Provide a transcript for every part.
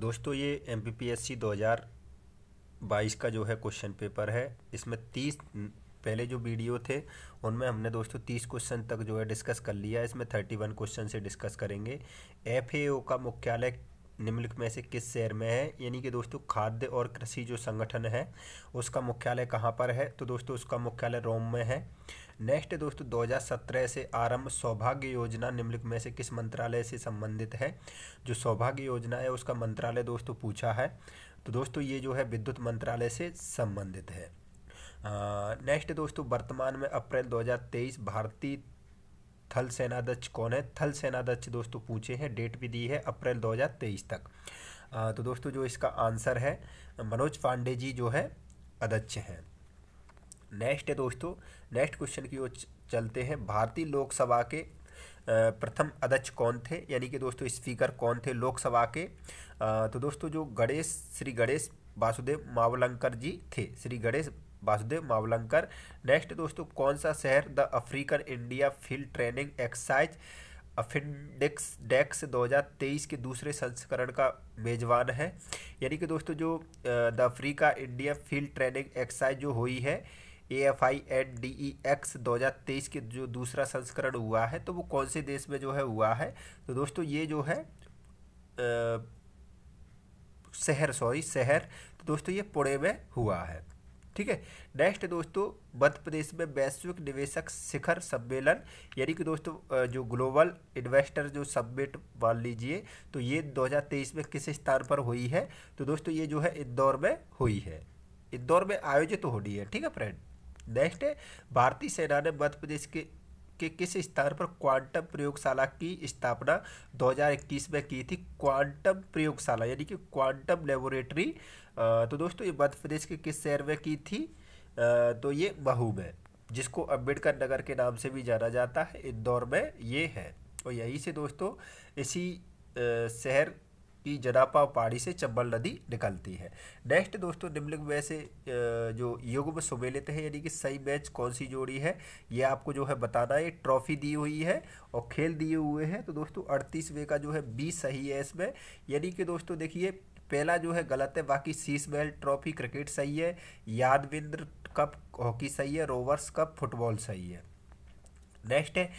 दोस्तों ये M P P S C दो हज़ार बाईस का जो है क्वेश्चन पेपर है इसमें तीस पहले जो वीडियो थे उनमें हमने दोस्तों तीस क्वेश्चन तक जो है डिस्कस कर लिया इसमें थर्टी वन क्वेश्चन से डिस्कस करेंगे एफ ए का मुख्यालय निम्नलिखित में से किस शहर में है यानी कि दोस्तों खाद्य और कृषि जो संगठन है उसका मुख्यालय कहाँ पर है तो दोस्तों उसका मुख्यालय रोम में है नेक्स्ट दोस्तों 2017 से आरंभ सौभाग्य योजना निम्नलिखित में से किस मंत्रालय से संबंधित है जो सौभाग्य योजना है उसका मंत्रालय दोस्तों पूछा है तो दोस्तों ये जो है विद्युत मंत्रालय से संबंधित है नेक्स्ट दोस्तों वर्तमान में अप्रैल 2023 भारतीय थल सेनाध्यक्ष कौन है थल सेनाध्यक्ष दोस्तों पूछे हैं डेट भी दी है अप्रैल 2023 तक आ, तो दोस्तों जो इसका आंसर है मनोज पांडे जी जो है अध्यक्ष हैं नेक्स्ट है दोस्तों नेक्स्ट क्वेश्चन की ओर चलते हैं भारतीय लोकसभा के प्रथम अध्यक्ष कौन थे यानी कि दोस्तों स्पीकर कौन थे लोकसभा के तो दोस्तों जो गणेश श्री गणेश वासुदेव मावलंकर जी थे श्री गणेश वासुदेव मावलंकर नेक्स्ट दोस्तों कौन सा शहर the African India field training exercise AFINDEX 2023 के दूसरे संस्करण का मेजबान है यानी कि दोस्तों जो the Africa India field training exercise जो हुई है A F I N D E X दो हज़ार तेईस के जो दूसरा संस्करण हुआ है तो वो कौन से देश में जो है हुआ है तो दोस्तों ये जो है शहर सॉरी शहर तो दोस्तों ये पुणे में हुआ है ठीक है नेक्स्ट दोस्तों मध्य प्रदेश में वैश्विक निवेशक शिखर सम्मेलन यानी कि दोस्तों जो ग्लोबल इन्वेस्टर जो सबमिट मान लीजिए तो ये 2023 में किस स्थान पर हुई है तो दोस्तों ये जो है इंदौर में हुई है इंदौर में आयोजित तो होनी है ठीक है फ्रेंड नेक्स्ट है भारतीय सेना ने मध्य प्रदेश के के किस स्थान पर क्वांटम प्रयोगशाला की स्थापना 2021 में की थी क्वांटम प्रयोगशाला यानी कि क्वांटम लेबोरेटरी तो दोस्तों ये मध्य प्रदेश के किस शहर में की थी तो ये महू में जिसको अम्बेडकर नगर के नाम से भी जाना जाता है इंदौर में ये है और यहीं से दोस्तों इसी शहर की जरापा पहाड़ी से चंबल नदी निकलती है नेक्स्ट दोस्तों निम्नलिखित में से जो युग में सुमेलित है यानी कि सही मैच कौन सी जोड़ी है ये आपको जो है बताना है ट्रॉफी दी हुई है और खेल दिए हुए हैं तो दोस्तों अड़तीसवें का जो है बी सही है इसमें यानी कि दोस्तों देखिए पहला जो है गलत है बाकी सीस बेल ट्रॉफी क्रिकेट सही है यादविंद्र कप हॉकी सही है रोवर्स कप फुटबॉल सही है नेक्स्ट है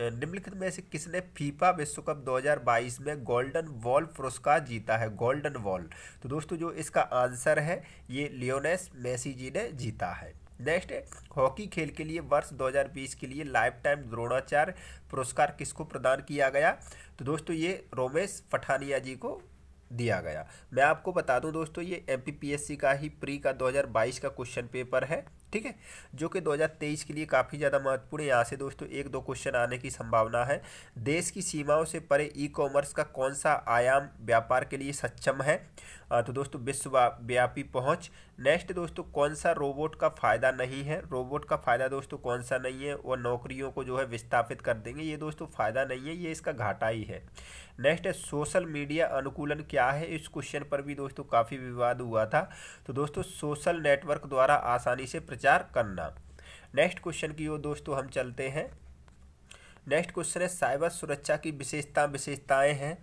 निम्नलिखित में से किसने फीफा विश्व कप 2022 में गोल्डन वॉल पुरस्कार जीता है गोल्डन वॉल तो दोस्तों जो इसका आंसर है ये लियोनेस मेसी जी ने जीता है नेक्स्ट हॉकी खेल के लिए वर्ष 2020 के लिए लाइफ टाइम द्रोणाचार्य पुरस्कार किसको प्रदान किया गया तो दोस्तों ये रोमेश पठानिया जी को दिया गया मैं आपको बता दूं दोस्तों ये एमपीपीएससी का ही प्री का 2022 का क्वेश्चन पेपर है ठीक है जो कि 2023 के लिए काफ़ी ज़्यादा महत्वपूर्ण है यहाँ से दोस्तों एक दो क्वेश्चन आने की संभावना है देश की सीमाओं से परे ई कॉमर्स का कौन सा आयाम व्यापार के लिए सक्षम है तो दोस्तों विश्वव्यापी पहुंच नेक्स्ट दोस्तों कौन सा रोबोट का फ़ायदा नहीं है रोबोट का फ़ायदा दोस्तों कौन सा नहीं है और नौकरियों को जो है विस्थापित कर देंगे ये दोस्तों फ़ायदा नहीं है ये इसका घाटा ही है नेक्स्ट है सोशल मीडिया अनुकूलन क्या है इस क्वेश्चन पर भी दोस्तों काफ़ी विवाद हुआ था तो दोस्तों सोशल नेटवर्क द्वारा आसानी से प्रचार करना नेक्स्ट क्वेश्चन की ओर दोस्तों हम चलते हैं नेक्स्ट क्वेश्चन है साइबर सुरक्षा की विशेषता विशेषताएं हैं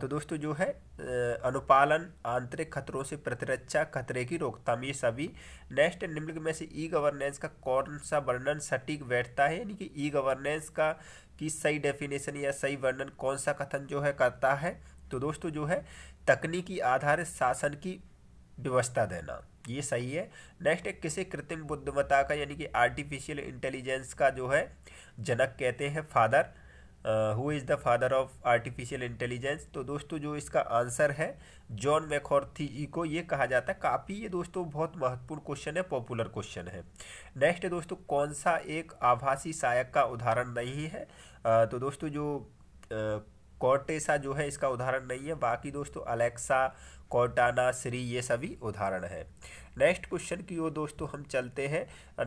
तो दोस्तों जो है अनुपालन आंतरिक खतरों से प्रतिरक्षा खतरे की रोकथाम ये सभी नेक्स्ट निम्नलिखित में से ई गवर्नेंस का कौन सा वर्णन सटीक बैठता है यानी कि ई गवर्नेंस का की सही डेफिनेशन या सही वर्णन कौन सा कथन जो है करता है तो दोस्तों जो है तकनीकी आधारित शासन की व्यवस्था देना ये सही है नेक्स्ट है किसे कृत्रिम बुद्धिमत्ता का यानी कि आर्टिफिशियल इंटेलिजेंस का जो है जनक कहते हैं father who is the father of artificial intelligence तो दोस्तों जो इसका आंसर है जॉन मैकॉर्थी को ये कहा जाता है काफ़ी ये दोस्तों बहुत महत्वपूर्ण क्वेश्चन है पॉपुलर क्वेश्चन है नेक्स्ट दोस्तों कौन सा एक आभासी सहायक का उदाहरण नहीं है uh, तो दोस्तों जो uh, कॉर्टेसा जो है इसका उदाहरण नहीं है बाकी दोस्तों अलेक्सा कोटाना श्री ये सभी उदाहरण हैं नेक्स्ट क्वेश्चन की ओर दोस्तों हम चलते हैं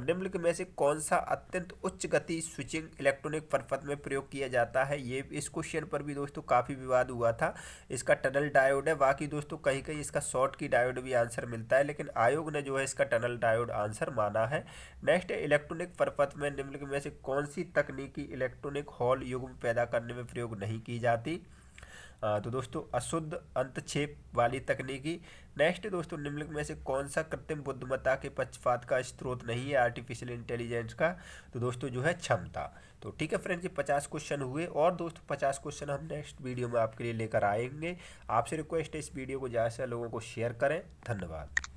निम्नलिखित में से कौन सा अत्यंत उच्च गति स्विचिंग इलेक्ट्रॉनिक परपथ में प्रयोग किया जाता है ये इस क्वेश्चन पर भी दोस्तों काफ़ी विवाद हुआ था इसका टनल डायोड है बाकी दोस्तों कहीं कहीं इसका शॉर्ट की डायोड भी आंसर मिलता है लेकिन आयोग ने जो है इसका टनल डायोड आंसर माना है नेक्स्ट इलेक्ट्रॉनिक परपथ में निम्नलिखित में से कौन सी तकनीकी इलेक्ट्रॉनिक हॉल युग्म पैदा करने में प्रयोग नहीं की जाती तो दोस्तों अशुद्ध अंतक्षेप वाली तकनीकी नेक्स्ट दोस्तों निम्नलिखित में से कौन सा कृत्रिम बुद्धिमत्ता के पक्षपात का स्रोत नहीं है आर्टिफिशियल इंटेलिजेंस का तो दोस्तों जो है क्षमता तो ठीक है फ्रेंड्स ये पचास क्वेश्चन हुए और दोस्तों पचास क्वेश्चन हम नेक्स्ट वीडियो में आपके लिए लेकर आएंगे आपसे रिक्वेस्ट है इस वीडियो को ज़्यादा से लोगों को शेयर करें धन्यवाद